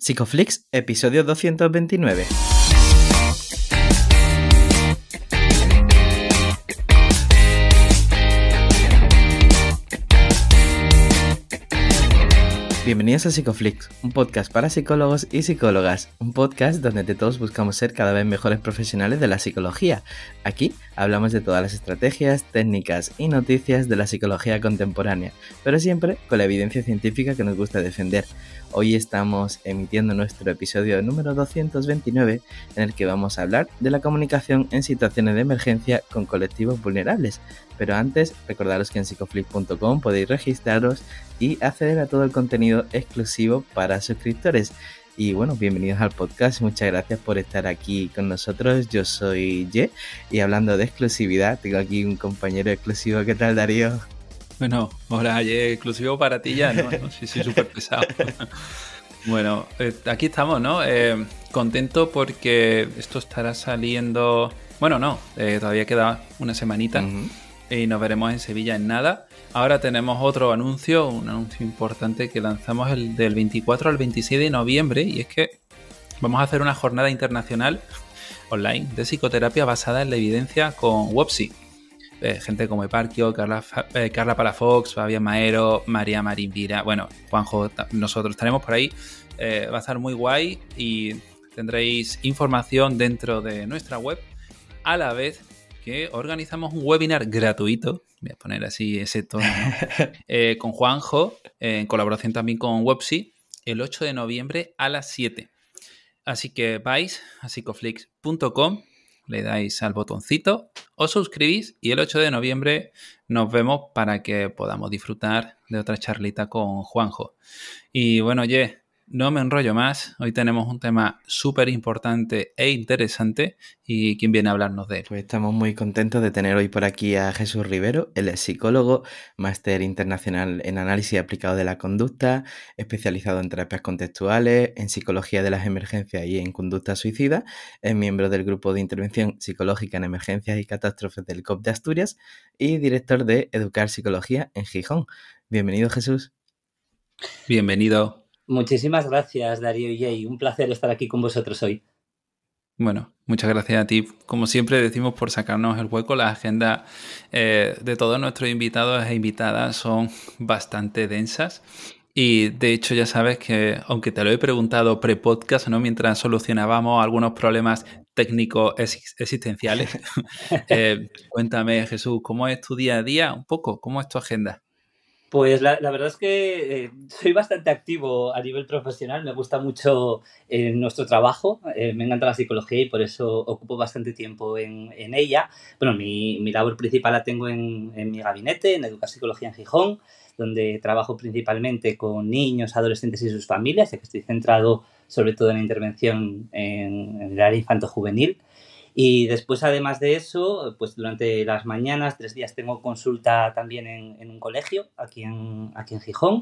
Psicoflix, episodio 229. Bienvenidos a Psicoflix, un podcast para psicólogos y psicólogas, un podcast donde de todos buscamos ser cada vez mejores profesionales de la psicología. Aquí hablamos de todas las estrategias, técnicas y noticias de la psicología contemporánea, pero siempre con la evidencia científica que nos gusta defender. Hoy estamos emitiendo nuestro episodio número 229 en el que vamos a hablar de la comunicación en situaciones de emergencia con colectivos vulnerables. Pero antes, recordaros que en psicoflip.com podéis registraros y acceder a todo el contenido exclusivo para suscriptores. Y bueno, bienvenidos al podcast. Muchas gracias por estar aquí con nosotros. Yo soy Ye y hablando de exclusividad, tengo aquí un compañero exclusivo. ¿Qué tal, Darío? Bueno, hola, exclusivo para ti ya, ¿no? Sí, sí, súper pesado. Bueno, eh, aquí estamos, ¿no? Eh, contento porque esto estará saliendo. Bueno, no, eh, todavía queda una semanita y nos veremos en Sevilla en nada. Ahora tenemos otro anuncio, un anuncio importante que lanzamos el del 24 al 27 de noviembre y es que vamos a hacer una jornada internacional online de psicoterapia basada en la evidencia con WOPSI. Eh, gente como Eparquio, Carla, eh, Carla Palafox, Fabián Maero, María Marín Vira, bueno, Juanjo, nosotros estaremos por ahí. Eh, va a estar muy guay y tendréis información dentro de nuestra web, a la vez que organizamos un webinar gratuito, voy a poner así ese tono, con Juanjo, en colaboración también con Websy, el 8 de noviembre a las 7. Así que vais a psicoflix.com le dais al botoncito, os suscribís y el 8 de noviembre nos vemos para que podamos disfrutar de otra charlita con Juanjo. Y bueno, oye, no me enrollo más. Hoy tenemos un tema súper importante e interesante. ¿Y quién viene a hablarnos de él? Pues estamos muy contentos de tener hoy por aquí a Jesús Rivero. Él es psicólogo, máster internacional en análisis aplicado de la conducta, especializado en terapias contextuales, en psicología de las emergencias y en conducta suicida. Es miembro del grupo de intervención psicológica en emergencias y catástrofes del COP de Asturias y director de Educar Psicología en Gijón. Bienvenido, Jesús. Bienvenido. Muchísimas gracias, Darío y Jay. Un placer estar aquí con vosotros hoy. Bueno, muchas gracias a ti. Como siempre decimos, por sacarnos el hueco, la agenda eh, de todos nuestros invitados e invitadas son bastante densas. Y de hecho ya sabes que, aunque te lo he preguntado pre-podcast, ¿no? mientras solucionábamos algunos problemas técnicos existenciales, eh, cuéntame Jesús, ¿cómo es tu día a día? Un poco, ¿cómo es tu agenda? Pues la, verdad es que eh, soy bastante activo a nivel profesional, me gusta mucho eh, nuestro trabajo, eh, me encanta la psicología y por eso ocupo bastante tiempo en, ella. Bueno, mi, labor principal la tengo en, mi gabinete, en Educar Psicología en Gijón, donde trabajo principalmente con niños, adolescentes y sus familias, que estoy centrado sobre todo en la intervención en, en el área infanto-juvenil. Y después, además de eso, pues durante las mañanas, tres días, tengo consulta también en, un colegio, aquí en, aquí en Gijón,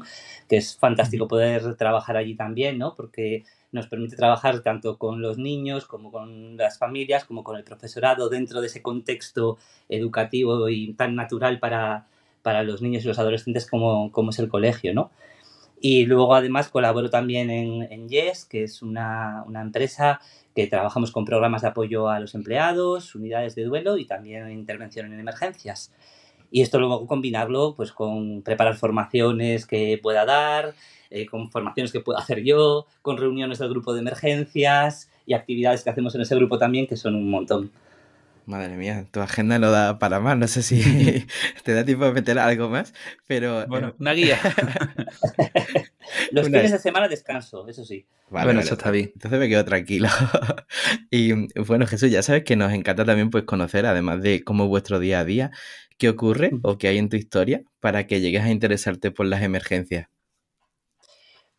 que es fantástico poder trabajar allí también, ¿no? Porque nos permite trabajar tanto con los niños como con las familias, como con el profesorado dentro de ese contexto educativo y tan natural para, los niños y los adolescentes como, como es el colegio, ¿no? Y luego además colaboro también en, en Yes, que es una, empresa que trabajamos con programas de apoyo a los empleados, unidades de duelo y también intervención en emergencias. Y esto luego combinarlo pues, con preparar formaciones que pueda dar, eh, con formaciones que pueda hacer yo, con reuniones del grupo de emergencias y actividades que hacemos en ese grupo también, que son un montón. Madre mía, tu agenda no da para más. No sé si te da tiempo de meter algo más, pero. Eh, bueno, una guía. Los fines de semana descanso, eso sí. bueno, eso está bien. Entonces me quedo tranquilo. y bueno, Jesús, ya sabes que nos encanta también pues conocer, además de cómo es vuestro día a día, qué ocurre mm. o qué hay en tu historia para que llegues a interesarte por las emergencias.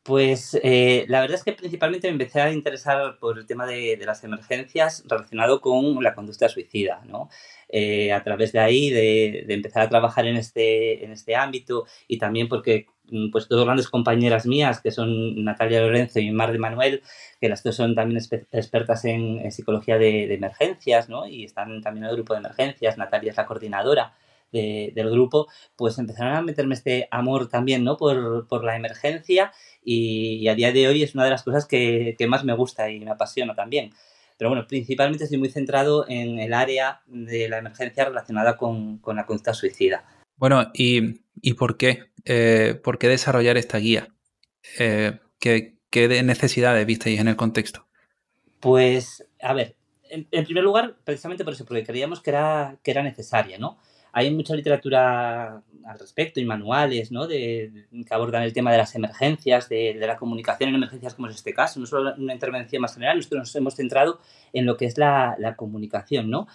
Pues eh, la verdad es que principalmente me empecé a interesar por el tema de, las emergencias relacionado con la conducta suicida, ¿no? Eh, a través de ahí, de, empezar a trabajar en este, en este ámbito y también porque mm, pues dos grandes compañeras mías, que son Natalia Lorenzo y Mar de Manuel, que las dos son también expertas en, psicología de, de emergencias, ¿no? Y están también en el grupo de emergencias, Natalia es la coordinadora del grupo, pues empezaron a meterme este amor también, ¿no? Por, por la emergencia y, a día de hoy es una de las cosas que, que más me gusta y me apasiona también. Pero bueno, principalmente estoy muy centrado en el área de la emergencia relacionada con, con la conducta suicida. Bueno, ¿y, y por qué? Eh, ¿Por qué desarrollar esta guía? Eh, ¿qué, ¿Qué necesidades visteis en el contexto? Pues, a ver, en, primer lugar, precisamente por eso, porque creíamos que era, que era necesaria, ¿no? hay mucha literatura al respecto y manuales ¿no? de, que abordan el tema de las emergencias, de, la comunicación en emergencias como es este caso, no solo una intervención más general, nosotros nos hemos centrado en lo que es la, comunicación, ¿no?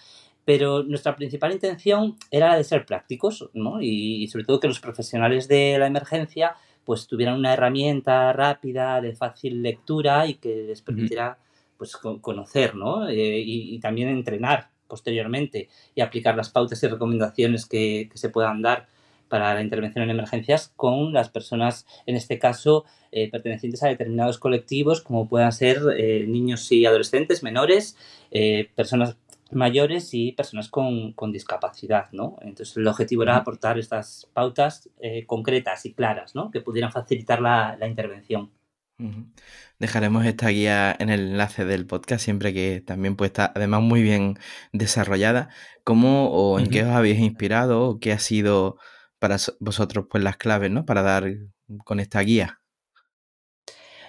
Pero nuestra principal intención era la de ser prácticos, ¿no? Y, sobre todo que los profesionales de la emergencia pues tuvieran una herramienta rápida, de fácil lectura y que les permitiera pues conocer, ¿no? Eh, y, y, también entrenar posteriormente y aplicar las pautas y recomendaciones que, se puedan dar para la intervención en emergencias con las personas, en este caso, eh, pertenecientes a determinados colectivos, como puedan ser eh, niños y adolescentes, menores, eh, personas mayores y personas con, discapacidad, ¿no? Entonces el objetivo era aportar estas pautas concretas y claras, ¿no? Que pudieran facilitar la intervención. Dejaremos esta guía en el enlace del podcast, siempre que también pues está además muy bien desarrollada. ¿Cómo o en qué os habéis inspirado o qué ha sido para vosotros pues las claves, ¿no? Para dar con esta guía.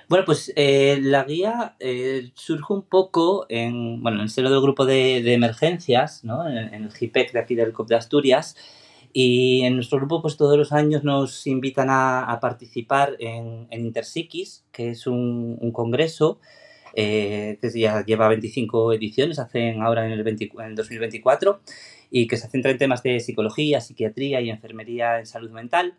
Bueno, pues eh, la guía eh, surge un poco en, bueno, en el seno del grupo de, emergencias, ¿no? En, el GIPEC de aquí del COP de Asturias. Y en nuestro grupo, pues todos los años nos invitan a, participar en, en Interpsiquis, que es un, congreso eh, que ya lleva 25 ediciones, hacen ahora en el, 2024, y que se centra en temas de psicología, psiquiatría y enfermería en salud mental.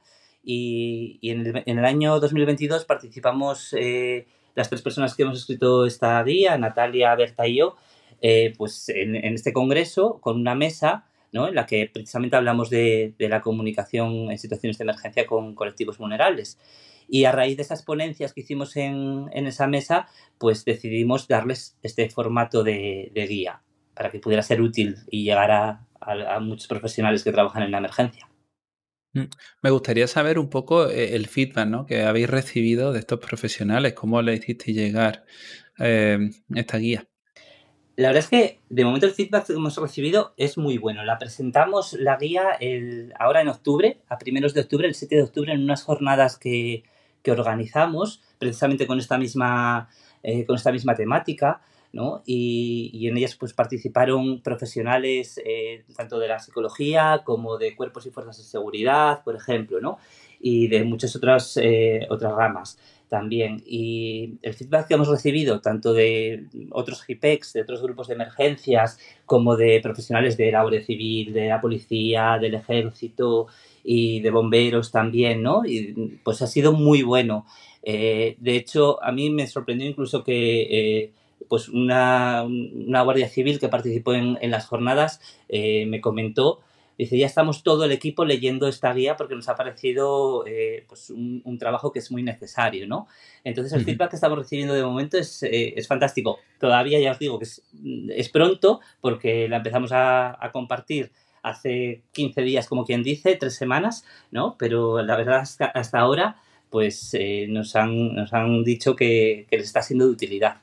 Y, y en, el, año 2022 participamos eh, las tres personas que hemos escrito esta día, Natalia, Berta y yo, eh, pues en, en este congreso con una mesa ¿no? en la que precisamente hablamos de, la comunicación en situaciones de emergencia con colectivos vulnerables. Y a raíz de esas ponencias que hicimos en, esa mesa, pues decidimos darles este formato de, guía para que pudiera ser útil y llegar a, muchos profesionales que trabajan en la emergencia. Mm, me gustaría saber un poco eh, el feedback que habéis recibido de estos profesionales, cómo le hiciste llegar eh, esta guía. La verdad es que de momento el feedback que hemos recibido es muy bueno. La presentamos la guía ahora en octubre, a primeros de octubre, el 7 de octubre, en unas jornadas que, que organizamos, precisamente con esta misma, eh, con esta misma temática. ¿no? Y, y, en ellas pues, participaron profesionales eh, tanto de la psicología como de cuerpos y fuerzas de seguridad, por ejemplo, ¿no? y de muchas otras, eh, otras ramas también. Y el feedback que hemos recibido, tanto de otros GIPEX, de otros grupos de emergencias, como de profesionales de la Guardia Civil, de la policía, del ejército y de bomberos también, ¿no? pues ha sido muy bueno. Eh, de hecho, a mí me sorprendió incluso que... Eh, pues una, guardia civil que participó en, las jornadas eh, me comentó Dice, ya estamos todo el equipo leyendo esta guía porque nos ha parecido eh, pues un, trabajo que es muy necesario, ¿no? Entonces el feedback que estamos recibiendo de momento eh, es, fantástico. Todavía ya os digo que es, pronto porque la empezamos a, compartir hace 15 días, como quien dice, tres semanas, ¿no? Pero la verdad hasta, ahora pues eh, nos, han, nos han dicho que, que les está siendo de utilidad.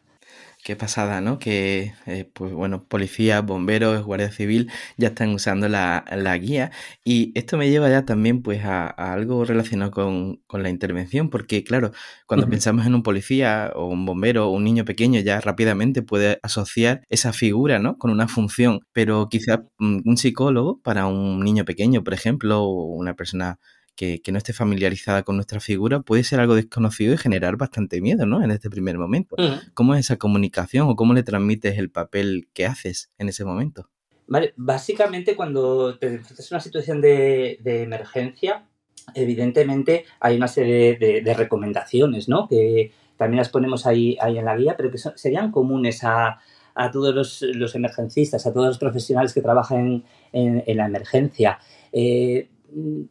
Qué pasada, ¿no? Que, eh, pues bueno, policía, bomberos, guardia civil ya están usando la, la guía. Y esto me lleva ya también pues a, algo relacionado con, con, la intervención, porque claro, cuando pensamos en un policía o un bombero o un niño pequeño, ya rápidamente puede asociar esa figura, ¿no? Con una función, pero quizás mm, un psicólogo para un niño pequeño, por ejemplo, o una persona que, no esté familiarizada con nuestra figura puede ser algo desconocido y generar bastante miedo, ¿no? En este primer momento. ¿Cómo es esa comunicación o cómo le transmites el papel que haces en ese momento? Vale, básicamente cuando te enfrentas a una situación de, emergencia, evidentemente hay una serie de, recomendaciones, ¿no? Que también las ponemos ahí, ahí en la guía, pero que serían comunes a, todos los, emergencistas, a todos los profesionales que trabajan en, la emergencia. Eh,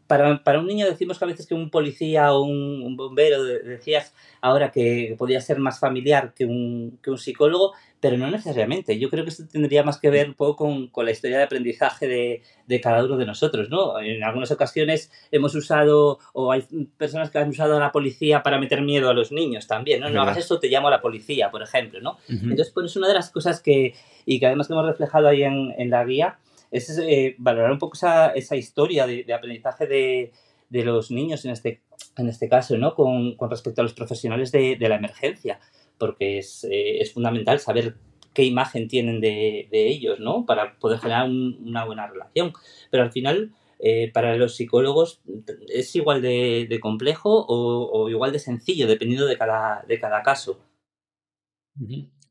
para, para, un niño decimos que a veces que un policía o un, bombero, decías ahora que podía ser más familiar que un, que un, psicólogo, pero no necesariamente. Yo creo que esto tendría más que ver un poco con, con la historia de aprendizaje de, de, cada uno de nosotros, ¿no? En algunas ocasiones hemos usado, o hay personas que han usado a la policía para meter miedo a los niños también, ¿no? No hagas eso te llamo a la policía, por ejemplo, ¿no? Entonces, pues es una de las cosas que, y que además que hemos reflejado ahí en, en la guía, es eh, valorar un poco esa, historia de, aprendizaje de, los niños en este, en este caso, ¿no? Con, respecto a los profesionales de, la emergencia, porque eh, es, fundamental saber qué imagen tienen de, ellos, ¿no? Para poder generar una buena relación. Pero al final... Eh, para los psicólogos es igual de, complejo o, igual de sencillo, dependiendo de de cada caso.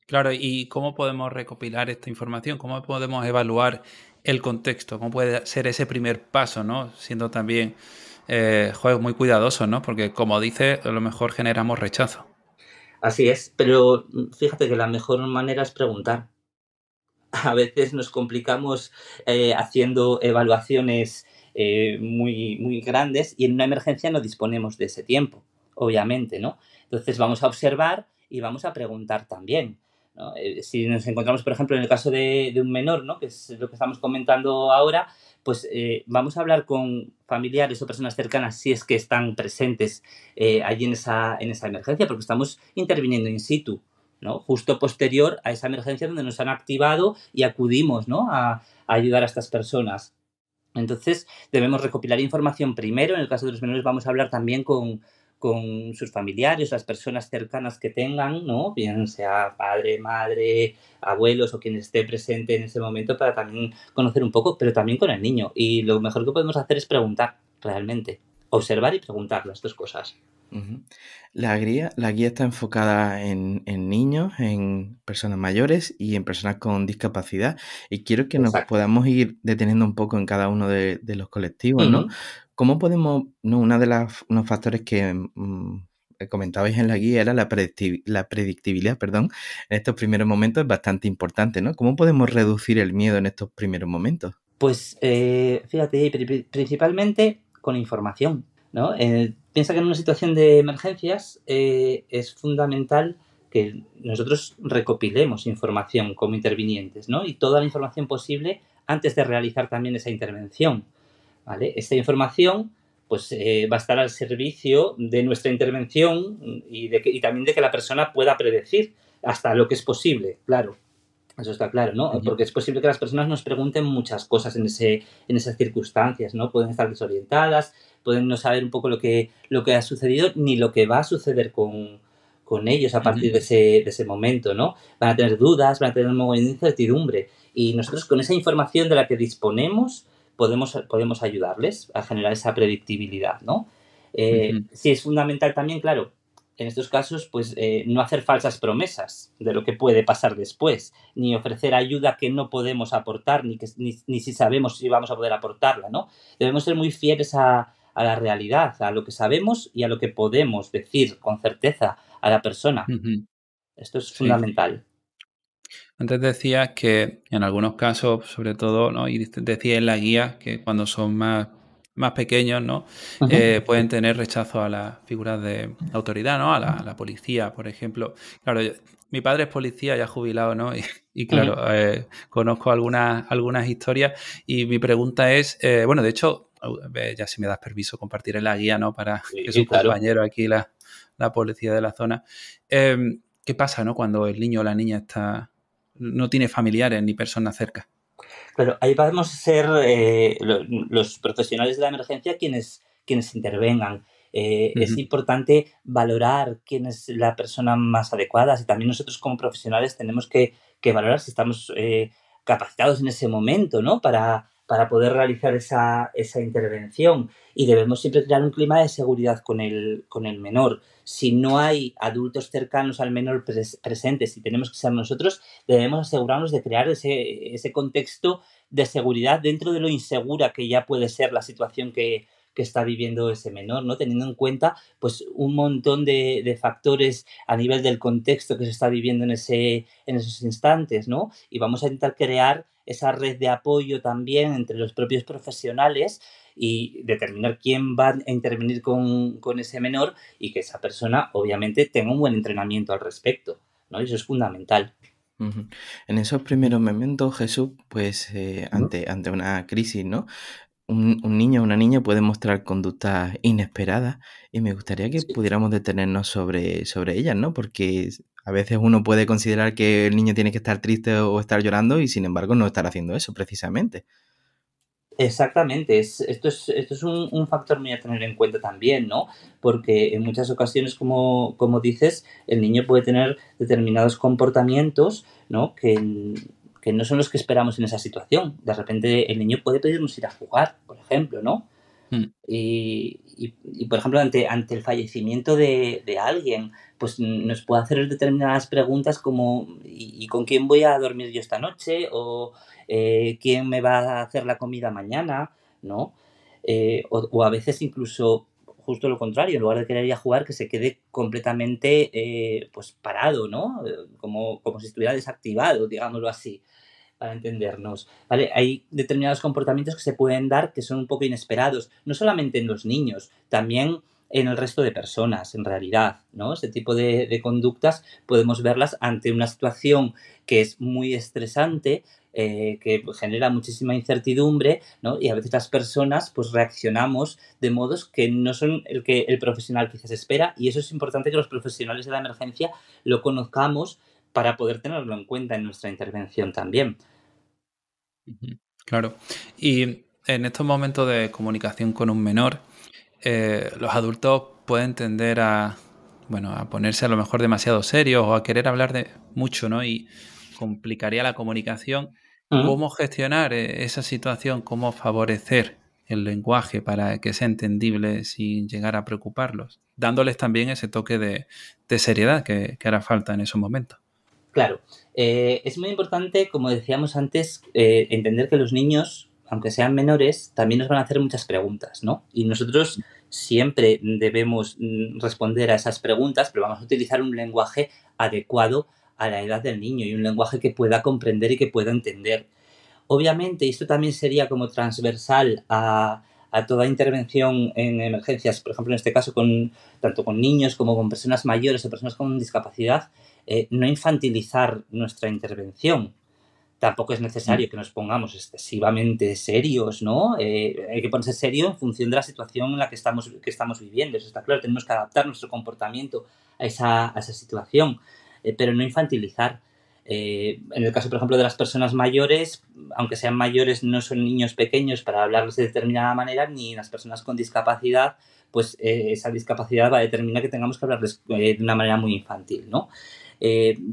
Claro, ¿y cómo podemos recopilar esta información? ¿Cómo podemos evaluar el contexto, cómo puede ser ese primer paso, ¿no? Siendo también eh, muy cuidadoso, ¿no? Porque como dice, a lo mejor generamos rechazo. Así es, pero fíjate que la mejor manera es preguntar. A veces nos complicamos eh, haciendo evaluaciones eh, muy, muy grandes y en una emergencia no disponemos de ese tiempo, obviamente, ¿no? Entonces vamos a observar y vamos a preguntar también. Eh, si nos encontramos, por ejemplo, en el caso de, de, un menor, ¿no? que es lo que estamos comentando ahora, pues eh, vamos a hablar con familiares o personas cercanas si es que están presentes eh, allí en esa, en esa emergencia, porque estamos interviniendo in situ. ¿no? justo posterior a esa emergencia donde nos han activado y acudimos ¿no? a ayudar a estas personas. Entonces, debemos recopilar información primero. En el caso de los menores, vamos a hablar también con, con sus familiares, las personas cercanas que tengan, ¿no? Bien sea padre, madre, abuelos o quien esté presente en ese momento para también conocer un poco, pero también con el niño. Y lo mejor que podemos hacer es preguntar realmente observar y preguntar las dos cosas. la, guía, la guía, está enfocada en, niños, en personas mayores y en personas con discapacidad. Y quiero que nos podamos ir deteniendo un poco en cada uno de, los colectivos, ¿no? ¿Cómo podemos, no, una de los factores que mm, comentabais en la guía era la, predictibilidad, perdón, en estos primeros momentos es bastante importante, ¿no? ¿Cómo podemos reducir el miedo en estos primeros momentos? Pues eh, fíjate, principalmente con información. ¿no? Eh, piensa que en una situación de emergencias eh, es fundamental que nosotros recopilemos información como intervinientes ¿no? y toda la información posible antes de realizar también esa intervención. ¿vale? Esta información pues eh, va a estar al servicio de nuestra intervención y, y también de que la persona pueda predecir hasta lo que es posible, claro. Eso está claro, ¿no? Porque es posible que las personas nos pregunten muchas cosas en, ese, en esas circunstancias, ¿no? Pueden estar desorientadas, pueden no saber un poco lo que, lo que ha sucedido ni lo que va a suceder con, ellos a partir de, ese, momento, ¿no? Van a tener dudas, van a tener un momento de incertidumbre. Y nosotros con esa información de la que disponemos podemos, podemos ayudarles a generar esa predictibilidad, ¿no? Eh, sí, es fundamental también, claro, en estos casos, pues eh, no hacer falsas promesas de lo que puede pasar después, ni ofrecer ayuda que no podemos aportar, ni, que, ni, si sabemos si vamos a poder aportarla, ¿no? Debemos ser muy fieles a, la realidad, a lo que sabemos y a lo que podemos decir con certeza a la persona. Esto es fundamental. Antes decías que en algunos casos, sobre todo, ¿no? y decía en la guía que cuando son más más pequeños, ¿no? Eh, pueden tener rechazo a las figuras de autoridad, ¿no? A la, policía, por ejemplo. Claro, mi padre es policía, ya jubilado, ¿no? Y, claro, eh, conozco algunas, algunas historias y mi pregunta es, eh, bueno, de hecho, ya si me das permiso, compartiré la guía, ¿no? Para que su compañero aquí, la, la, policía de la zona. Em, ¿Qué pasa, ¿no? Cuando el niño o la niña está, no tiene familiares ni personas cerca? Pero ahí podemos ser eh, los, profesionales de la emergencia quienes, quienes intervengan. Eh, es importante valorar quién es la persona más adecuada. y también nosotros como profesionales tenemos que, que valorar si estamos eh, capacitados en ese momento, ¿no? Para, para poder realizar esa, esa, intervención. Y debemos siempre crear un clima de seguridad con el, con el menor. Si no hay adultos cercanos al menor presentes, si tenemos que ser nosotros, debemos asegurarnos de crear ese, ese, contexto de seguridad dentro de lo insegura que ya puede ser la situación que, está viviendo ese menor, ¿no? Teniendo en cuenta pues un montón de, factores a nivel del contexto que se está viviendo en, ese, en esos instantes, ¿no? Y vamos a intentar crear esa red de apoyo también entre los propios profesionales y determinar quién va a intervenir con, ese menor y que esa persona obviamente tenga un buen entrenamiento al respecto. ¿no? Eso es fundamental. En esos primeros momentos, Jesús, pues eh, ante, ante una crisis, ¿no? un, niño o una niña puede mostrar conductas inesperadas y me gustaría que pudiéramos detenernos sobre, sobre ellas, ¿no? Porque a veces uno puede considerar que el niño tiene que estar triste o estar llorando y sin embargo no estar haciendo eso precisamente. Exactamente, es, esto es, esto es un, un, factor muy a tener en cuenta también, ¿no? Porque en muchas ocasiones, como, como dices, el niño puede tener determinados comportamientos, ¿no? Que que no son los que esperamos en esa situación. De repente el niño puede pedirnos ir a jugar, por ejemplo, ¿no? Hmm. Y, por ejemplo, ante, ante el fallecimiento de, de, alguien, pues nos puede hacer determinadas preguntas como ¿y, con quién voy a dormir yo esta noche? o eh, ¿quién me va a hacer la comida mañana? ¿no? Eh, o, a veces incluso justo lo contrario, en lugar de querer ir a jugar, que se quede completamente eh, pues parado, ¿no? Eh, como, si estuviera desactivado, digámoslo así, para entendernos. Hay determinados comportamientos que se pueden dar que son un poco inesperados, no solamente en los niños, también en el resto de personas, en realidad, ¿no? Este tipo de conductas podemos verlas ante una situación que es muy estresante, eh, que pues, genera muchísima incertidumbre, ¿no? Y a veces las personas pues reaccionamos de modos que no son el que el profesional quizás espera y eso es importante que los profesionales de la emergencia lo conozcamos para poder tenerlo en cuenta en nuestra intervención también. Claro. Y en estos momentos de comunicación con un menor, eh, los adultos pueden tender a, bueno, a ponerse a lo mejor demasiado serios o a querer hablar de mucho, ¿no? Y complicaría la comunicación. ¿Cómo gestionar eh, esa situación? ¿Cómo favorecer el lenguaje para que sea entendible sin llegar a preocuparlos? Dándoles también ese toque de, seriedad que, hará falta en esos momentos. Claro, eh, es muy importante, como decíamos antes, eh, entender que los niños, aunque sean menores, también nos van a hacer muchas preguntas, ¿no? Y nosotros siempre debemos mm, responder a esas preguntas, pero vamos a utilizar un lenguaje adecuado a la edad del niño y un lenguaje que pueda comprender y que pueda entender. Obviamente, esto también sería como transversal a, toda intervención en emergencias, por ejemplo, en este caso, con, tanto con niños como con personas mayores o personas con discapacidad, eh, no infantilizar nuestra intervención. Tampoco es necesario que nos pongamos excesivamente serios, ¿no? Eh, hay que ponerse serio en función de la situación en la que estamos, que estamos viviendo. Eso está claro, tenemos que adaptar nuestro comportamiento a esa, a esa situación. Eh, pero no infantilizar. Eh, en el caso, por ejemplo, de las personas mayores, aunque sean mayores, no son niños pequeños para hablarles de determinada manera, ni las personas con discapacidad, pues eh, esa discapacidad va a determinar que tengamos que hablarles de una manera muy infantil, ¿no?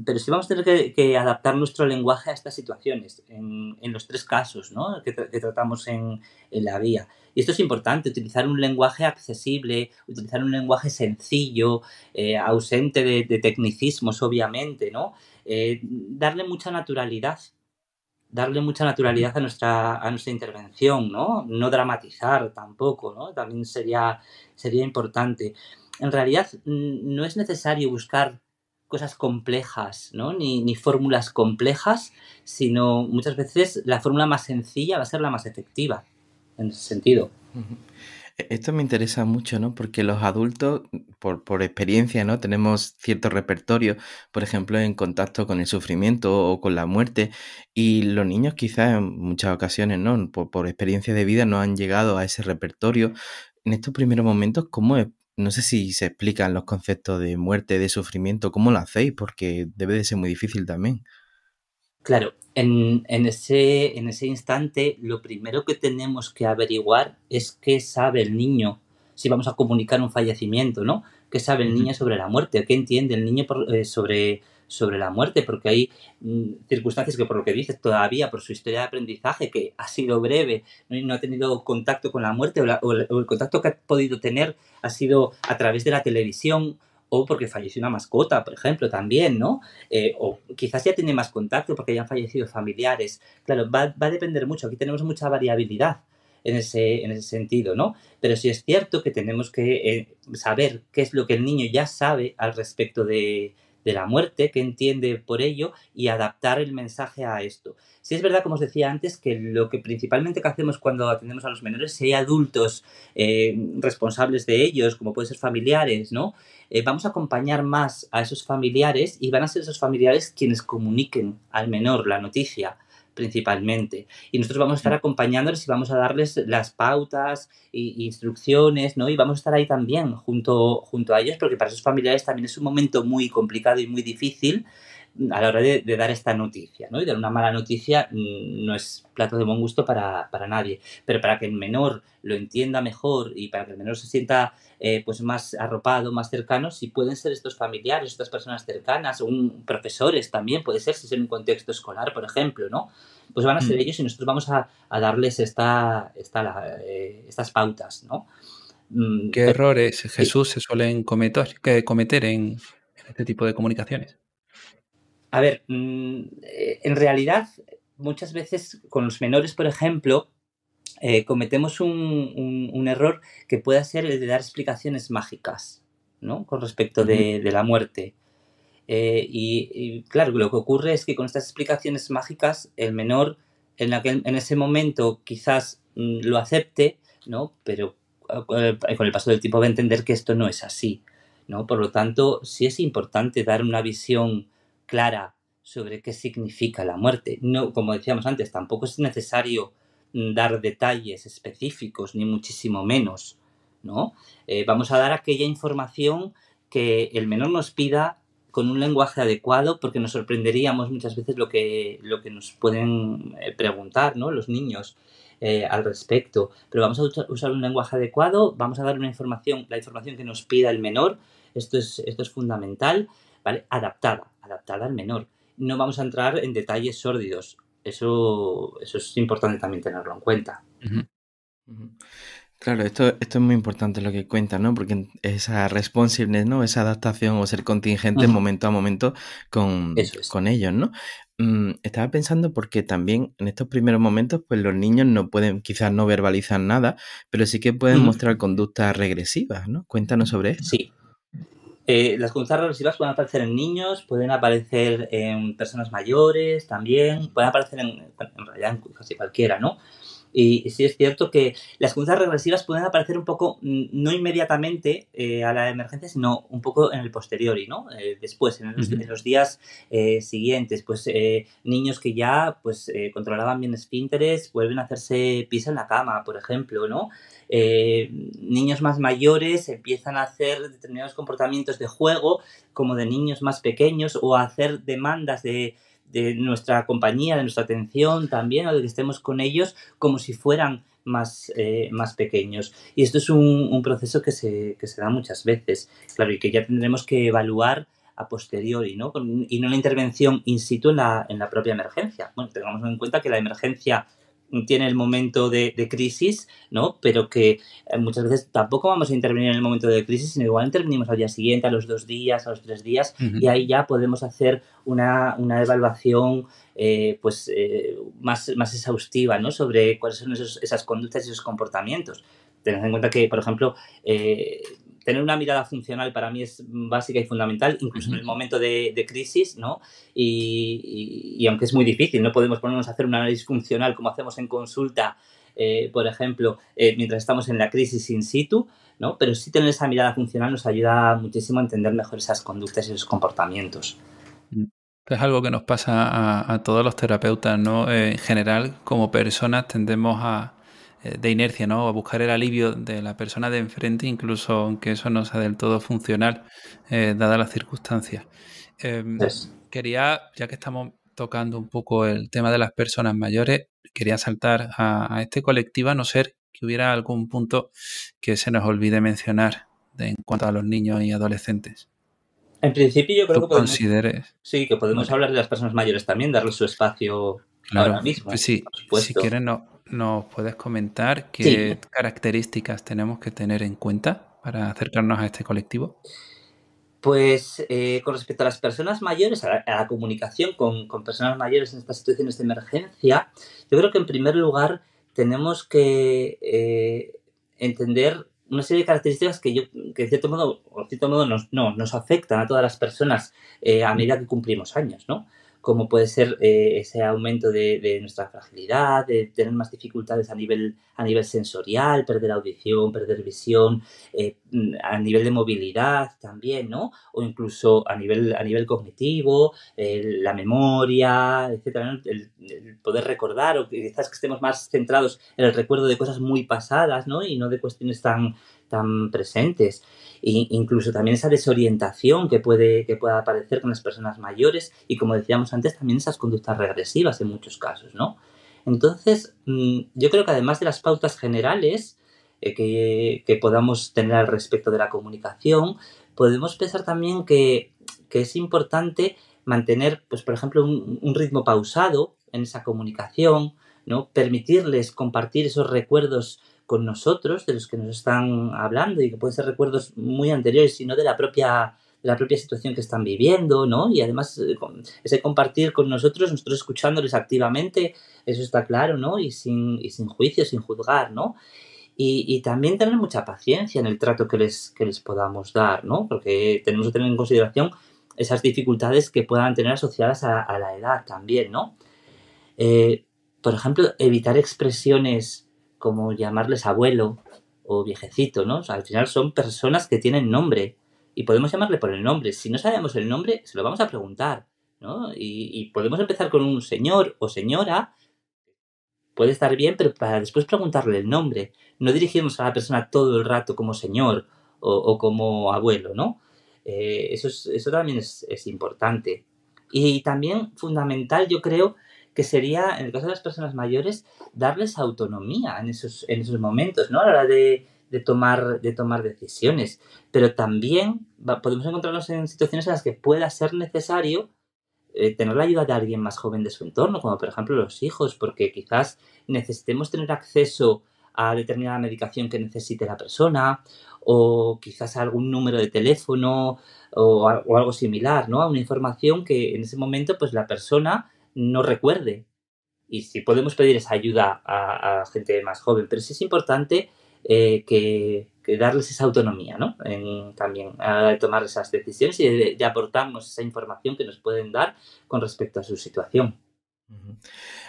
pero sí vamos a tener que, adaptar nuestro lenguaje a estas situaciones, en, los tres casos ¿no? que, tratamos en, la vía. Y esto es importante, utilizar un lenguaje accesible, utilizar un lenguaje sencillo, eh, ausente de, tecnicismos, obviamente, ¿no? Eh, darle mucha naturalidad, darle mucha naturalidad a nuestra, intervención, ¿no? No dramatizar tampoco, ¿no? También sería, importante. En realidad, mm, no es necesario buscar cosas complejas, ¿no? ni fórmulas complejas, sino muchas veces la fórmula más sencilla va a ser la más efectiva en ese sentido. E-, esto me interesa mucho, ¿no? Porque los adultos, por, experiencia, ¿no? Tenemos cierto repertorio, por ejemplo, en contacto con el sufrimiento o con la muerte. Y los niños quizás en muchas ocasiones, ¿no? Por, por experiencia de vida no han llegado a ese repertorio. En estos primeros momentos, ¿cómo es? No sé si se explican los conceptos de muerte, de sufrimiento, ¿cómo lo hacéis? Porque debe de ser muy difícil también. Claro, en, en, ese, en ese instante lo primero que tenemos que averiguar es qué sabe el niño, si vamos a comunicar un fallecimiento, ¿no? ¿Qué sabe el niño sobre la muerte? ¿Qué entiende el niño eh, sobre, sobre la muerte, porque hay mm, circunstancias que, por lo que dices, todavía por su historia de aprendizaje, que ha sido breve, no, ha tenido contacto con la muerte o, o el contacto que ha podido tener ha sido a través de la televisión o porque falleció una mascota, por ejemplo, también, ¿no? Eh, o quizás ya tiene más contacto porque ya han fallecido familiares. Claro, va, a depender mucho, aquí tenemos mucha variabilidad. En ese, en ese, sentido, ¿no? Pero sí es cierto que tenemos que eh, saber qué es lo que el niño ya sabe al respecto de, de la muerte que entiende por ello y adaptar el mensaje a esto. Si es verdad, como os decía antes, que lo que principalmente que hacemos cuando atendemos a los menores, si hay adultos eh, responsables de ellos, como pueden ser familiares, ¿no? Eh, vamos a acompañar más a esos familiares y van a ser esos familiares quienes comuniquen al menor la noticia principalmente. Y nosotros vamos a estar mm. acompañándoles y vamos a darles las pautas e instrucciones, ¿no? Y vamos a estar ahí también junto, junto a ellos, porque para sus familiares también es un momento muy complicado y muy difícil a la hora de, dar esta noticia, ¿no? Y dar una mala noticia mm, no es plato de buen gusto para, nadie, pero para que el menor lo entienda mejor y para que el menor se sienta eh, pues más arropado, más cercano, si pueden ser estos familiares, estas personas cercanas, un, profesores también, puede ser si es en un contexto escolar, por ejemplo, ¿no? Pues van a ser mm. ellos y nosotros vamos a, darles esta, esta, eh, estas pautas, ¿no? Mm, ¿Qué errores, Jesús, se suelen cometer, cometer en este tipo de comunicaciones? A ver, mm, eh, en realidad muchas veces con los menores, por ejemplo, eh, cometemos un, un, error que pueda ser el de dar explicaciones mágicas, ¿no? Con respecto de, de la muerte. Eh, y, claro, lo que ocurre es que con estas explicaciones mágicas, el menor en, aquel, en ese momento quizás mm, lo acepte, ¿no? Pero con el, con el paso del tiempo va a entender que esto no es así, ¿no? Por lo tanto, sí es importante dar una visión clara sobre qué significa la muerte. No, como decíamos antes, tampoco es necesario mm, dar detalles específicos, ni muchísimo menos, ¿no? Eh, vamos a dar aquella información que el menor nos pida con un lenguaje adecuado, porque nos sorprenderíamos muchas veces lo que, lo que nos pueden eh, preguntar los niños eh, al respecto. Pero vamos a usar un lenguaje adecuado, vamos a dar una información, la información que nos pida el menor, esto es, esto es fundamental, ¿vale? Adaptada adaptada al menor. No vamos a entrar en detalles sórdidos. Eso, eso es importante también tenerlo en cuenta. Claro, esto, esto es muy importante lo que cuentas, ¿no? Porque esa responsiveness, ¿no? Esa adaptación o ser contingente momento a momento con, con ellos, ¿no? Mm, estaba pensando porque también en estos primeros momentos, pues los niños no pueden, quizás no verbalizan nada, pero sí que pueden mostrar conductas regresivas, ¿no? Cuéntanos sobre eso. Sí, eh, las conductas regresivas pueden aparecer en niños, pueden aparecer en personas mayores también, pueden aparecer en, en realidad en casi cualquiera, ¿no? Y sí es cierto que las cuentas regresivas pueden aparecer un poco, mm, no inmediatamente eh, a la emergencia, sino un poco en el posteriori, ¿no? Eh, después, en los, días eh, siguientes, pues niños que ya pues controlaban bien esfínteres vuelven a hacerse pis en la cama, por ejemplo, ¿no? niños más mayores empiezan a hacer determinados comportamientos de juego como de niños más pequeños o a hacer demandas de de nuestra compañía, de nuestra atención también, o de que estemos con ellos como si fueran más, eh, más pequeños. Y esto es un, un proceso que se, que se da muchas veces, claro, y que ya tendremos que evaluar a posteriori, ¿no? y no la intervención in situ en la, en la propia emergencia. Bueno, tengamos en cuenta que la emergencia tiene el momento de, crisis, ¿no? Pero que eh, muchas veces tampoco vamos a intervenir en el momento de crisis, sino igual intervenimos al día siguiente, a los dos días, a los tres días, y ahí ya podemos hacer una, una evaluación eh, pues, eh, más, más exhaustiva, ¿no? Sobre cuáles son esas conductas y esos comportamientos. Tened en cuenta que, por ejemplo, tener una mirada funcional para mí es básica y fundamental, incluso en el momento de, crisis, ¿no? Y, aunque es muy difícil, no podemos ponernos a hacer un análisis funcional como hacemos en consulta, eh, por ejemplo, eh, mientras estamos en la crisis in situ, ¿no? Pero sí tener esa mirada funcional nos ayuda muchísimo a entender mejor esas conductas y esos comportamientos. Mm. Es algo que nos pasa a, todos los terapeutas, ¿no? Eh, en general, como personas tendemos a, eh, de inercia, ¿no? A buscar el alivio de la persona de enfrente, incluso aunque eso no sea del todo funcional, dada eh, dadas las circunstancias. Em, quería, ya que estamos tocando un poco el tema de las personas mayores, quería saltar a, este colectivo, a no ser que hubiera algún punto que se nos olvide mencionar de, en cuanto a los niños y adolescentes. En principio yo creo que podemos, Sí, que podemos hablar de las personas mayores también, darles su espacio ahora mismo. Pues sí, si quieren no, ¿Nos puedes comentar qué características tenemos que tener en cuenta para acercarnos a este colectivo? Pues eh, con respecto a las personas mayores, a la, comunicación con, personas mayores en estas situaciones de emergencia, yo creo que en primer lugar tenemos que eh, entender una serie de características que, yo, que de cierto modo, cierto modo nos, no, nos afectan a todas las personas eh, a medida que cumplimos años, ¿no? como puede ser eh, ese aumento de, de, nuestra fragilidad, de tener más dificultades a nivel, a nivel sensorial, perder audición, perder visión, eh, a nivel de movilidad también, ¿no? O incluso a nivel, a nivel cognitivo, la memoria, etcétera, el, el, poder recordar, o quizás que estemos más centrados en el recuerdo de cosas muy pasadas, ¿no? Y no de cuestiones tan, tan presentes. E incluso también esa desorientación que puede, que pueda aparecer con las personas mayores y como decíamos antes, también esas conductas regresivas en muchos casos, ¿no? Entonces, mm, yo creo que además de las pautas generales eh, que, que, podamos tener al respecto de la comunicación, podemos pensar también que, que es importante mantener, pues, por ejemplo, un, un ritmo pausado en esa comunicación, ¿no? Permitirles compartir esos recuerdos con nosotros, de los que nos están hablando y que pueden ser recuerdos muy anteriores, sino de la propia la propia situación que están viviendo, ¿no? Y además eh, ese compartir con nosotros, nosotros escuchándoles activamente, eso está claro, ¿no? Y sin, sin juicio, sin juzgar, ¿no? Y, también tener mucha paciencia en el trato que les, que les podamos dar, ¿no? Porque tenemos que tener en consideración esas dificultades que puedan tener asociadas a, la edad también, ¿no? Eh, por ejemplo, evitar expresiones como llamarles abuelo o viejecito, ¿no? al final son personas que tienen nombre y podemos llamarle por el nombre. Si no sabemos el nombre, se lo vamos a preguntar, ¿no? Y, podemos empezar con un señor o señora, puede estar bien, pero para después preguntarle el nombre. No dirigimos a la persona todo el rato como señor o, como abuelo, ¿no? Eh, eso, es, eso también es importante. Y también fundamental, yo creo, que sería, en el caso de las personas mayores, darles autonomía en esos, momentos, ¿no? A la hora de, tomar, de tomar decisiones. Pero también podemos encontrarnos en situaciones en las que pueda ser necesario eh, tener la ayuda de alguien más joven de su entorno, como por ejemplo los hijos, porque quizás necesitemos tener acceso a determinada medicación que necesite la persona, o quizás algún número de teléfono o, algo similar, ¿no? A una información que en ese momento pues la persona no recuerde. Y si podemos pedir esa ayuda a, gente más joven, pero sí es importante eh, que, darles esa autonomía, ¿no? también a tomar esas decisiones y de aportarnos esa información que nos pueden dar con respecto a su situación.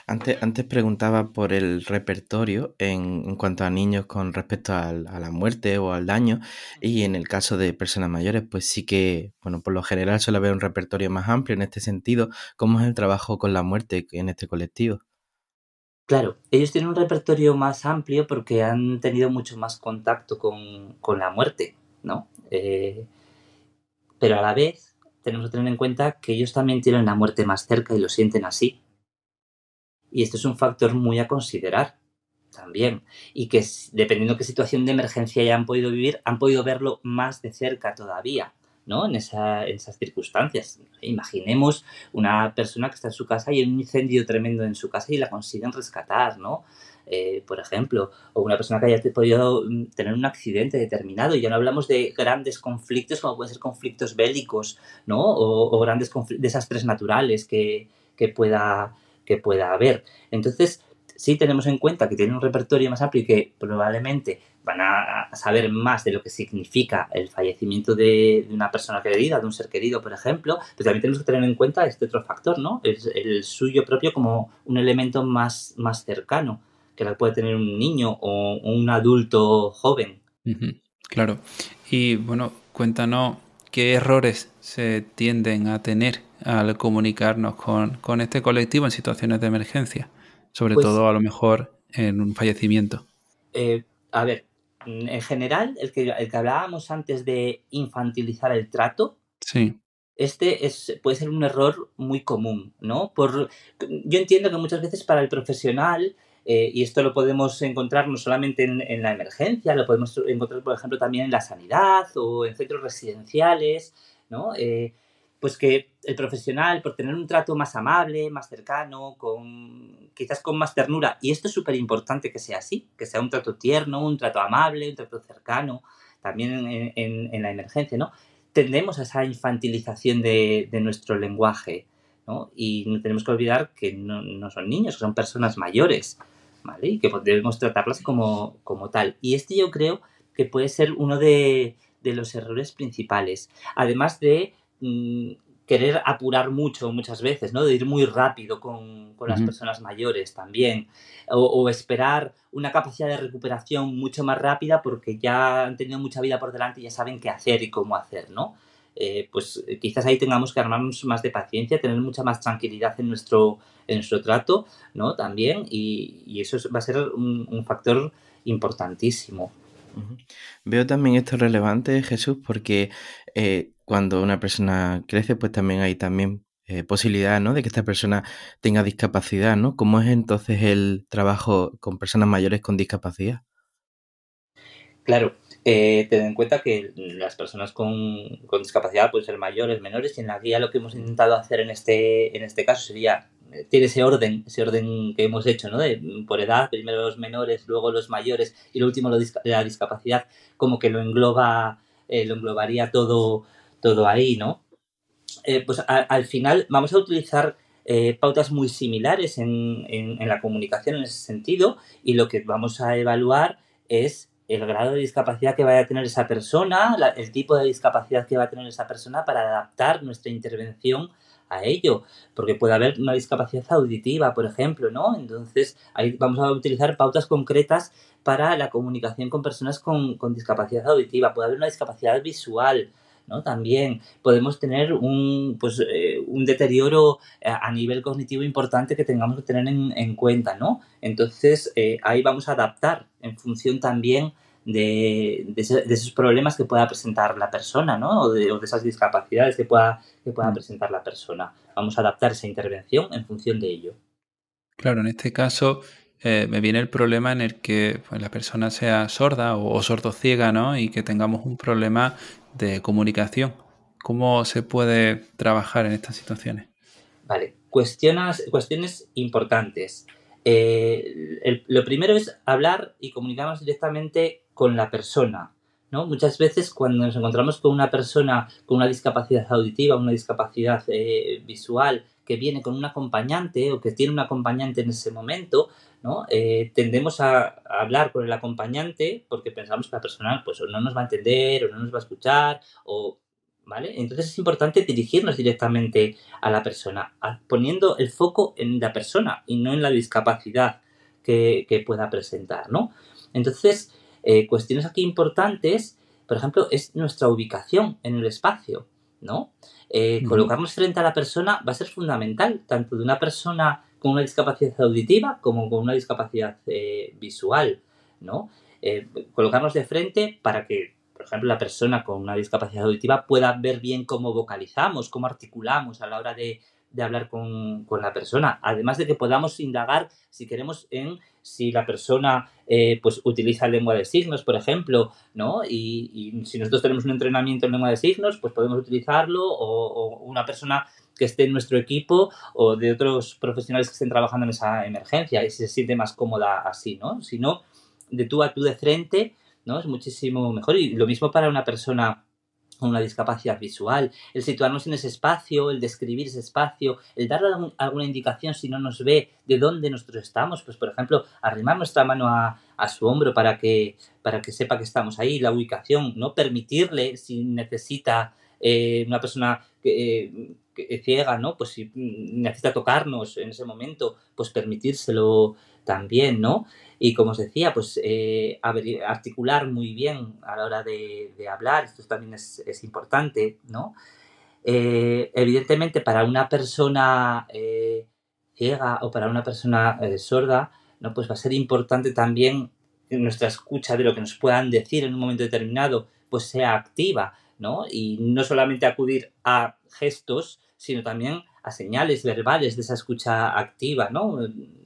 Antes, preguntaba por el repertorio en, en cuanto a niños con respecto a la muerte o al daño y en el caso de personas mayores, pues sí que, bueno, por lo general suele haber un repertorio más amplio en este sentido. ¿Cómo es el trabajo con la muerte en este colectivo? Claro, ellos tienen un repertorio más amplio porque han tenido mucho más contacto con, con la muerte, ¿no? Eh, pero a la vez tenemos que tener en cuenta que ellos también tienen la muerte más cerca y lo sienten así. Y esto es un factor muy a considerar también. Y que dependiendo de qué situación de emergencia ya han podido vivir, han podido verlo más de cerca todavía. ¿no? En, esas circunstancias. Imaginemos una persona que está en su casa y hay un incendio tremendo en su casa y la consiguen rescatar, ¿no? Eh, por ejemplo, o una persona que haya podido mm, tener un accidente determinado. ya no hablamos de grandes conflictos como pueden ser conflictos bélicos, ¿no? O, o grandes desastres naturales que, que pueda que pueda haber. Entonces, si tenemos en cuenta que tienen un repertorio más amplio y que probablemente van a saber más de lo que significa el fallecimiento de, una persona querida, de un ser querido, por ejemplo, pero también tenemos que tener en cuenta este otro factor, ¿no? Es el suyo propio como un elemento más, más cercano que la puede tener un niño o un adulto joven. Claro. Y bueno, cuéntanos qué errores se tienden a tener al comunicarnos con, este colectivo en situaciones de emergencia, sobre pues todo a lo mejor en un fallecimiento. Eh, a ver, mm, en general, el que, hablábamos antes de infantilizar el trato, sí. este puede ser un error muy común, ¿no? Por, yo entiendo que muchas veces para el profesional eh, y esto lo podemos encontrar no solamente en, la emergencia, lo podemos encontrar, por ejemplo, también en la sanidad o en centros residenciales, ¿no? Eh, pues que el profesional, por tener un trato más amable, más cercano, con, quizás con más ternura, y esto es súper importante que sea así, que sea un trato tierno, un trato amable, un trato cercano, también en, la emergencia, ¿no? Tendemos a esa infantilización de, nuestro lenguaje, ¿no? Y no tenemos que olvidar que no, no son niños, que son personas mayores. ¿vale? Y que pues, debemos tratarlas como, como tal. Y este yo creo que puede ser uno de, los errores principales, además de mm, querer apurar mucho muchas veces, ¿no? De ir muy rápido con, las personas mayores también, o, o, esperar una capacidad de recuperación mucho más rápida porque ya han tenido mucha vida por delante y ya saben qué hacer y cómo hacer, ¿no? Eh, pues eh, quizás ahí tengamos que armarnos más de paciencia, tener mucha más tranquilidad en nuestro, en nuestro trato, ¿no? También, y, eso va a ser un, factor importantísimo. Veo también esto relevante, Jesús, porque eh, cuando una persona crece, pues también hay también posibilidad, ¿no? De que esta persona tenga discapacidad, ¿no? ¿Cómo es entonces el trabajo con personas mayores con discapacidad? Claro, eh, ten en cuenta que las personas con, discapacidad pueden ser mayores, menores, y en la guía lo que hemos intentado hacer en este, en este caso sería, eh, tiene ese orden, ese orden que hemos hecho, ¿no? De, mm, por edad, primero los menores, luego los mayores y lo último la discapacidad, como que lo engloba, eh, lo englobaría todo, todo ahí, ¿no? pues al final vamos a utilizar pautas muy similares en, en, en, la comunicación en ese sentido y lo que vamos a evaluar es el grado de discapacidad que vaya a tener esa persona, el tipo de discapacidad que va a tener esa persona para adaptar nuestra intervención a ello, porque puede haber una discapacidad auditiva, por ejemplo, ¿no? Entonces, ahí vamos a utilizar pautas concretas para la comunicación con personas con, discapacidad auditiva, puede haber una discapacidad visual, ¿no? También podemos tener un, pues, eh, un deterioro eh, a nivel cognitivo importante que tengamos que tener en, cuenta, ¿no? Entonces, eh, ahí vamos a adaptar en función también de, de, esos problemas que pueda presentar la persona, ¿no? O de, esas discapacidades que pueda, que mm. presentar la persona. Vamos a adaptar esa intervención en función de ello. Claro, en este caso eh, me viene el problema en el que pues, la persona sea sorda o, o sordociega, ¿no? Y que tengamos un problema de comunicación. ¿Cómo se puede trabajar en estas situaciones? Vale, cuestiones importantes. Eh, lo primero es hablar y comunicarnos directamente con la persona. ¿no? Muchas veces cuando nos encontramos con una persona con una discapacidad auditiva, una discapacidad eh, visual, que viene con un acompañante o que tiene un acompañante en ese momento, ¿no? Eh, tendemos a, hablar con el acompañante porque pensamos que la persona pues, no nos va a entender o no nos va a escuchar o ¿vale? Entonces es importante dirigirnos directamente a la persona, poniendo el foco en la persona y no en la discapacidad que, pueda presentar, ¿no? Entonces, eh, cuestiones aquí importantes, por ejemplo, es nuestra ubicación en el espacio, ¿no? Eh, colocarnos frente a la persona va a ser fundamental, tanto de una persona con una discapacidad auditiva como con una discapacidad eh, visual, ¿no? colocarnos de frente para que por ejemplo, la persona con una discapacidad auditiva pueda ver bien cómo vocalizamos, cómo articulamos a la hora de, de hablar con, con, la persona. Además de que podamos indagar, si queremos, en si la persona eh, pues utiliza lengua de signos, por ejemplo, ¿no? Y, si nosotros tenemos un entrenamiento en lengua de signos, pues podemos utilizarlo, o, o, una persona que esté en nuestro equipo o de otros profesionales que estén trabajando en esa emergencia y se siente más cómoda así, ¿no? Si no, de tú a tú de frente, es muchísimo mejor. Y lo mismo para una persona con una discapacidad visual, el situarnos en ese espacio, el describir ese espacio, el darle alguna indicación si no nos ve de dónde nosotros estamos, pues por ejemplo, arrimar nuestra mano a, su hombro para que, para que sepa que estamos ahí, la ubicación, ¿no? Permitirle si necesita eh, una persona eh, que, ciega, ¿no? Pues si necesita tocarnos en ese momento, pues permitírselo también, ¿no? Y como os decía, pues eh, articular muy bien a la hora de, hablar, esto también es, importante, ¿no? evidentemente, para una persona ciega o para una persona sorda, ¿no? Pues va a ser importante también nuestra escucha de lo que nos puedan decir en un momento determinado, pues sea activa, ¿no? Y no solamente acudir a gestos, sino también a señales verbales de esa escucha activa, ¿no?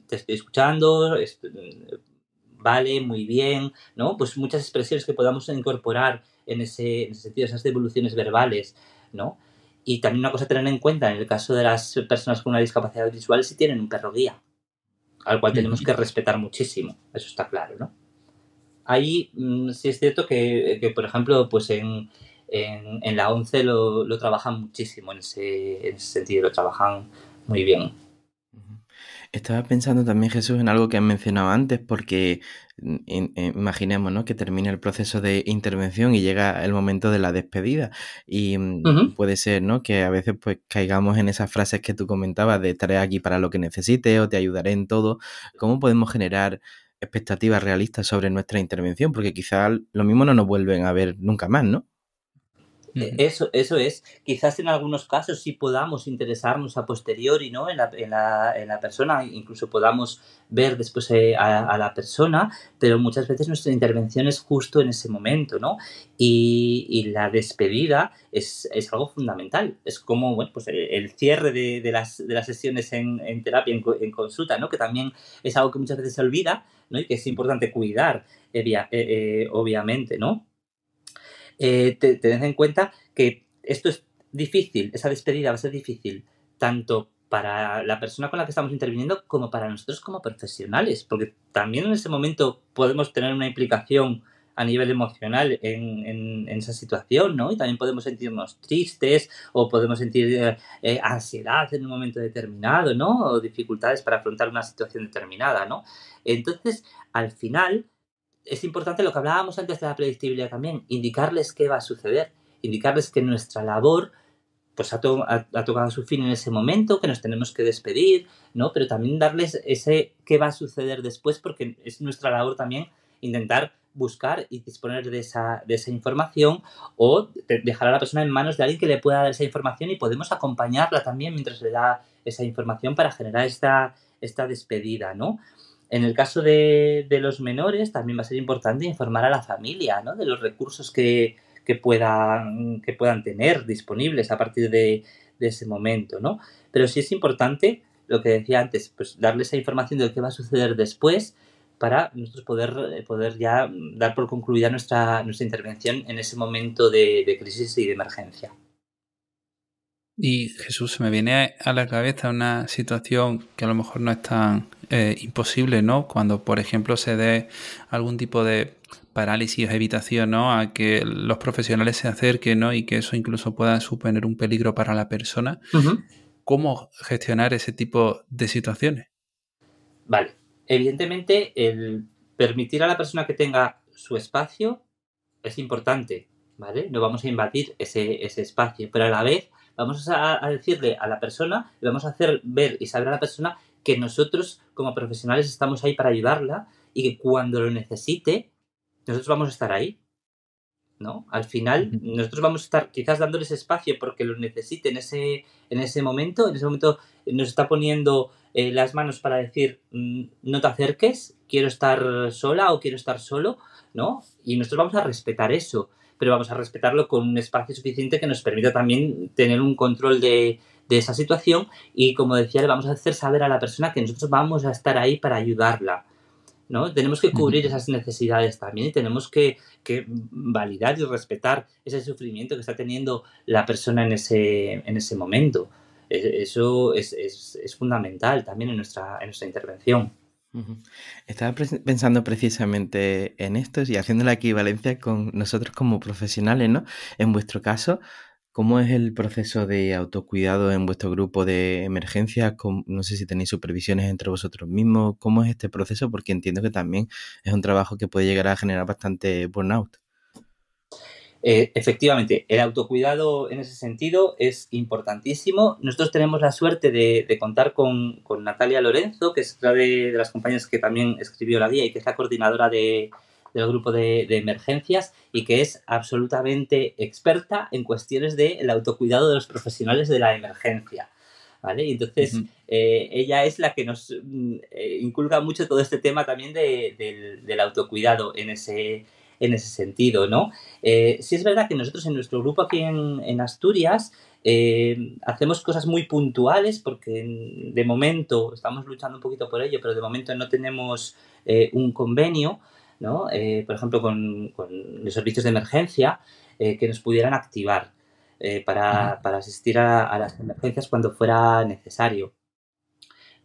Te estoy escuchando, vale, muy bien, ¿no? Pues muchas expresiones que podamos incorporar en ese, sentido, esas devoluciones verbales, ¿no? Y también una cosa a tener en cuenta, en el caso de las personas con una discapacidad visual, si tienen un perro guía, al cual tenemos que respetar muchísimo, eso está claro, ¿no? Ahí mm, sí es cierto que, que, por ejemplo, pues en, en, la 11 lo, trabajan muchísimo en ese, sentido, lo trabajan muy bien. Estaba pensando también, Jesús, en algo que has mencionado antes, porque mm, eh, imaginemos que termine el proceso de intervención y llega el momento de la despedida. Y mm, puede ser ¿no? que a veces pues, caigamos en esas frases que tú comentabas de estaré aquí para lo que necesites o te ayudaré en todo. ¿Cómo podemos generar expectativas realistas sobre nuestra intervención? Porque quizás lo mismo no nos vuelven a ver nunca más, ¿no? E eso, eso es. Quizás en algunos casos sí podamos interesarnos a posteriori ¿no? en, la, en la, en la persona, incluso podamos ver después eh, a, la persona, pero muchas veces nuestra intervención es justo en ese momento, ¿no? Y, la despedida es, es, algo fundamental. Es como bueno, pues eh, el, cierre de, de, las, de, las, sesiones en, terapia, en, consulta, ¿no? Que también es algo que muchas veces se olvida, ¿no? Y que es importante cuidar, eh, obviamente, ¿no? Eh, te, tened en cuenta que esto es difícil, esa despedida va a ser difícil, tanto para la persona con la que estamos interviniendo como para nosotros como profesionales, porque también en ese momento podemos tener una implicación a nivel emocional en, esa situación, ¿no? Y también podemos sentirnos tristes o podemos sentir eh, eh, ansiedad en un momento determinado, ¿no? O dificultades para afrontar una situación determinada, ¿no? Entonces, al final, es importante lo que hablábamos antes de la predictibilidad también, indicarles qué va a suceder, indicarles que nuestra labor pues ha, tocado su fin en ese momento, que nos tenemos que despedir, ¿no? Pero también darles ese qué va a suceder después, porque es nuestra labor también intentar buscar y disponer de esa, de esa información o dejar a la persona en manos de alguien que le pueda dar esa información y podemos acompañarla también mientras le da esa información para generar esta, esta despedida, ¿no? En el caso de, los menores, también va a ser importante informar a la familia ¿no? de los recursos que, puedan, que puedan tener disponibles a partir de, ese momento. ¿no? Pero sí es importante, lo que decía antes, pues darle esa información de lo que va a suceder después para nosotros poder, eh, poder ya dar por concluida nuestra, nuestra intervención en ese momento de, crisis y de emergencia. Y Jesús, me viene a la cabeza una situación que a lo mejor no es tan eh, imposible, ¿no? Cuando, por ejemplo, se dé algún tipo de parálisis, evitación, ¿no? A que los profesionales se acerquen, ¿no? Y que eso incluso pueda suponer un peligro para la persona. ¿Cómo gestionar ese tipo de situaciones? Vale. Evidentemente, el permitir a la persona que tenga su espacio es importante, ¿vale? No vamos a invadir ese, espacio, pero a la vez vamos a, decirle a la persona, vamos a hacer ver y saber a la persona que nosotros como profesionales estamos ahí para ayudarla y que cuando lo necesite, nosotros vamos a estar ahí. ¿no? Al final, nosotros vamos a estar quizás dándoles espacio porque lo necesite en ese, en ese momento. En ese momento nos está poniendo eh, las manos para decir, mm, no te acerques, quiero estar sola o quiero estar solo, ¿no? Y nosotros vamos a respetar eso, pero vamos a respetarlo con un espacio suficiente que nos permita también tener un control de, de esa situación y como decía, le vamos a hacer saber a la persona que nosotros vamos a estar ahí para ayudarla. ¿no? Tenemos que cubrir esas necesidades también y tenemos que, que, validar y respetar ese sufrimiento que está teniendo la persona en ese, en ese momento. E, eso es, fundamental también en nuestra, nuestra intervención. Estaba pensando precisamente en esto y haciendo la equivalencia con nosotros como profesionales, ¿no? En vuestro caso, ¿Cómo es el proceso de autocuidado en vuestro grupo de emergencias? No sé si tenéis supervisiones entre vosotros mismos. ¿Cómo es este proceso? Porque entiendo que también es un trabajo que puede llegar a generar bastante burnout. Eh, efectivamente, el autocuidado en ese sentido es importantísimo. Nosotros tenemos la suerte de, contar con, Natalia Lorenzo, que es otra de, las compañías que también escribió la guía y que es la coordinadora de, del grupo de, emergencias y que es absolutamente experta en cuestiones del autocuidado de los profesionales de la emergencia. ¿Vale? Y entonces eh, ella es la que nos mm, eh, inculca mucho todo este tema también de, del, autocuidado en ese, en ese sentido, ¿no? Eh, sí es verdad que nosotros en nuestro grupo aquí en, Asturias hacemos cosas muy puntuales porque de momento estamos luchando un poquito por ello, pero de momento no tenemos un convenio, eh, por ejemplo, con, los servicios de emergencia eh, que nos pudieran activar eh, para, asistir a, las emergencias cuando fuera necesario.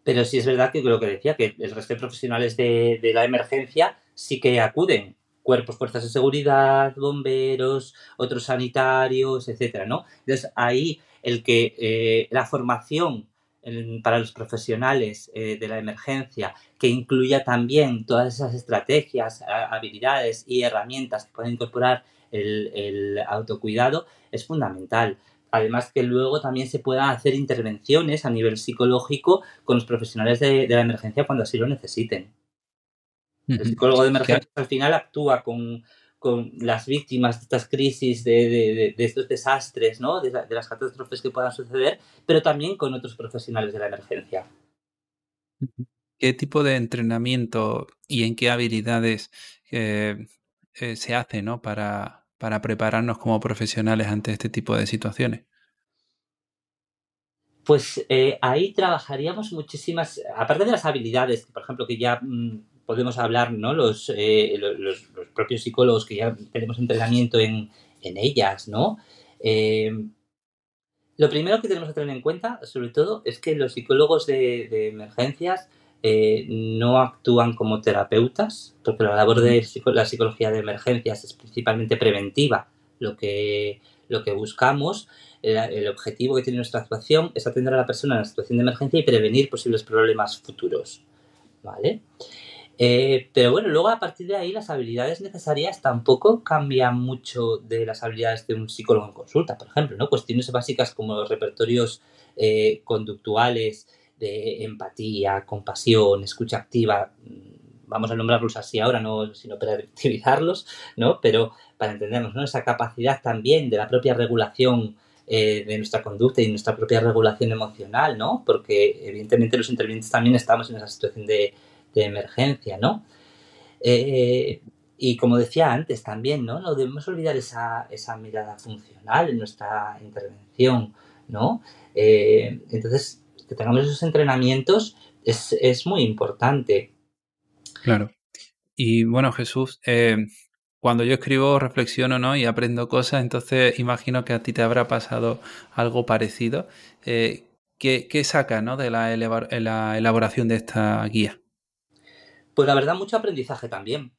Pero sí es verdad que lo que decía, que el resto de profesionales de, la emergencia sí que acuden, cuerpos, fuerzas de seguridad, bomberos, otros sanitarios, etcétera, ¿no? Entonces ahí el que la formación para los profesionales eh, de la emergencia, que incluya también todas esas estrategias, habilidades y herramientas que pueden incorporar el, autocuidado, es fundamental. Además que luego también se puedan hacer intervenciones a nivel psicológico con los profesionales de la emergencia cuando así lo necesiten. El psicólogo de emergencia al final actúa con, con las víctimas de estas crisis, de, estos desastres, ¿no? de, las catástrofes que puedan suceder, pero también con otros profesionales de la emergencia. ¿Qué tipo de entrenamiento y en qué habilidades eh, eh, se hace ¿no? para, para prepararnos como profesionales ante este tipo de situaciones? pues eh, ahí trabajaríamos muchísimas, aparte de las habilidades, por ejemplo, que ya mm, podemos hablar, ¿no? Eh, los, los, propios psicólogos que ya tenemos entrenamiento en, en ellas, ¿no? Eh, lo primero que tenemos que tener en cuenta, sobre todo, es que los psicólogos de, emergencias eh, no actúan como terapeutas, porque la labor de la psicología de emergencias es principalmente preventiva. Lo que, lo que buscamos, el, objetivo que tiene nuestra actuación es atender a la persona en la situación de emergencia y prevenir posibles problemas futuros. ¿Vale? Eh, pero bueno, luego a partir de ahí las habilidades necesarias tampoco cambian mucho de las habilidades de un psicólogo en consulta, por ejemplo, ¿no? Cuestiones básicas como los repertorios eh, conductuales de empatía, compasión, escucha activa, mm, vamos a nombrarlos así ahora, no, sino para ¿no? Pero para entendernos, ¿no? Esa capacidad también de la propia regulación eh, de nuestra conducta y nuestra propia regulación emocional, ¿no? Porque evidentemente los intervinientes también estamos en esa situación de de emergencia, ¿no? Eh, y como decía antes también, ¿no? No debemos olvidar esa, mirada funcional en nuestra intervención, ¿no? Eh, entonces, que tengamos esos entrenamientos es, muy importante. Claro. Y bueno, Jesús, eh, cuando yo escribo reflexiono ¿no? y aprendo cosas, entonces imagino que a ti te habrá pasado algo parecido. ¿qué, de la elaboración de esta guía? Pues la verdad, mucho aprendizaje también,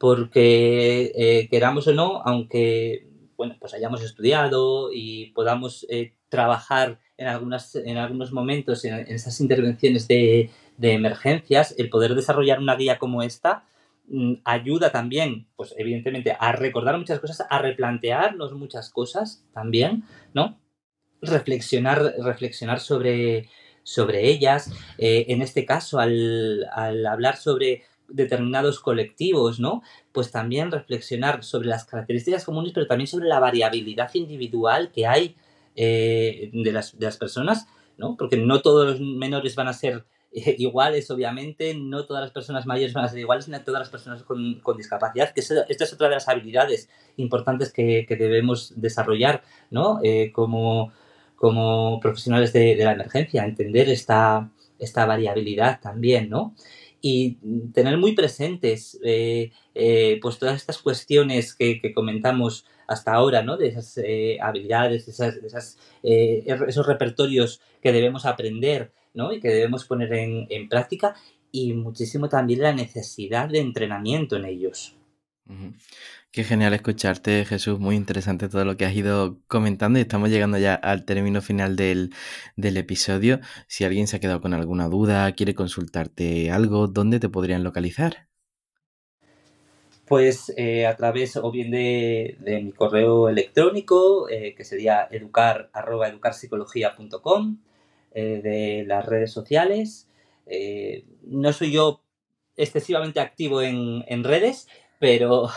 porque eh, queramos o no, aunque bueno, pues hayamos estudiado y podamos eh, trabajar en, algunas, en algunos momentos en, esas intervenciones de, emergencias, el poder desarrollar una guía como esta mm, ayuda también, pues evidentemente, a recordar muchas cosas, a replantearnos muchas cosas también, ¿no? Reflexionar, reflexionar sobre, sobre ellas. Eh, en este caso, al, hablar sobre determinados colectivos, ¿no? Pues también reflexionar sobre las características comunes, pero también sobre la variabilidad individual que hay eh, de, las, personas, ¿no? Porque no todos los menores van a ser eh, iguales, obviamente, no todas las personas mayores van a ser iguales, no todas las personas con, discapacidad, que esta es otra de las habilidades importantes que, debemos desarrollar, ¿no? como como profesionales de, la emergencia, entender esta, variabilidad también, ¿no? y tener muy presentes eh, eh, pues todas estas cuestiones que, comentamos hasta ahora, ¿no? De esas eh, habilidades, er, esos repertorios que debemos aprender, ¿no? Y que debemos poner en práctica y muchísimo también la necesidad de entrenamiento en ellos. Qué genial escucharte, Jesús. Muy interesante todo lo que has ido comentando y estamos llegando ya al término final del, episodio. Si alguien se ha quedado con alguna duda, quiere consultarte algo, ¿dónde te podrían localizar? Pues eh, a través o bien de, mi correo electrónico, eh, que sería educar, eh, de las redes sociales. no soy yo excesivamente activo en, en redes, pero,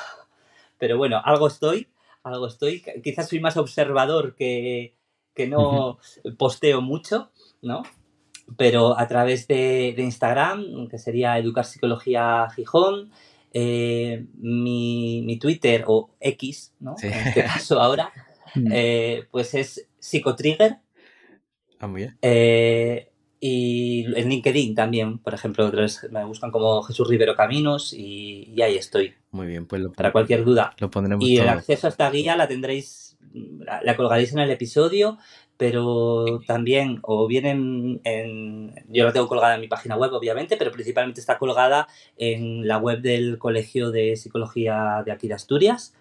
pero bueno, algo estoy, algo estoy. Quizás soy más observador que, que no posteo mucho, ¿no? Pero a través de, Instagram, que sería Educar Psicología Gijón, eh, mi, Twitter o X, ¿no? En este caso ahora, mm. eh, pues es Psicotrigger. Ah, muy bien. Eh, y en LinkedIn también, por ejemplo, otros me buscan como Jesús Rivero Caminos y, ahí estoy. Muy bien, pues para cualquier duda. Lo pondremos. Y el acceso a esta guía la tendréis, la, colgaréis en el episodio, pero también o bien en, yo la tengo colgada en mi página web obviamente pero principalmente está colgada en la web del colegio de psicología de aquí de Asturias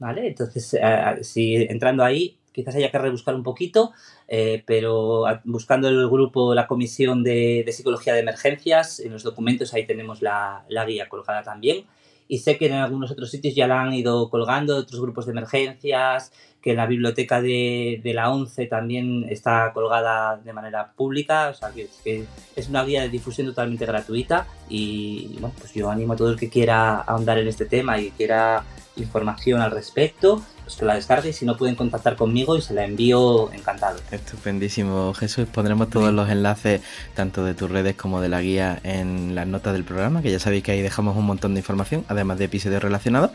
vale entonces eh, si entrando ahí quizás haya que rebuscar un poquito, eh, pero buscando el grupo, la comisión de, psicología de emergencias, en los documentos ahí tenemos la, guía colgada también. Y sé que en algunos otros sitios ya la han ido colgando, otros grupos de emergencias, que en la biblioteca de, la ONCE también está colgada de manera pública. O sea, que, que es una guía de difusión totalmente gratuita. Y bueno, pues yo animo a todo el que quiera ahondar en este tema y quiera información al respecto, pues que la descargue y si no pueden contactar conmigo y se la envío encantado. Estupendísimo, Jesús. Pondremos todos los enlaces, tanto de tus redes como de la guía, en las notas del programa, que ya sabéis que ahí dejamos un montón de información, además de episodios relacionados.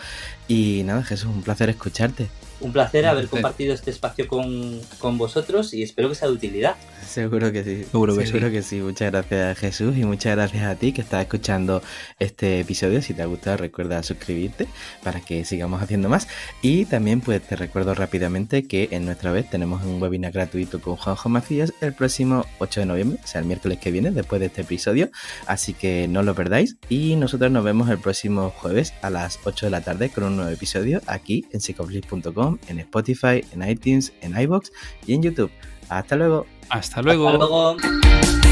Y nada, Jesús, un placer escucharte. Un placer haber compartido este espacio con, vosotros y espero que sea de utilidad. Seguro que sí, seguro, que, sí. que sí. Muchas gracias Jesús y muchas gracias a ti que estás escuchando este episodio. Si te ha gustado recuerda suscribirte para que sigamos haciendo más. Y también pues te recuerdo rápidamente que en nuestra vez tenemos un webinar gratuito con Juanjo Macías el próximo 8 de noviembre, o sea el miércoles que viene después de este episodio. Así que no lo perdáis y nosotros nos vemos el próximo jueves a las 8 de la tarde con un nuevo episodio aquí en psicoblis.com en Spotify, en iTunes, en iBox y en YouTube. Hasta luego. Hasta luego. Hasta luego.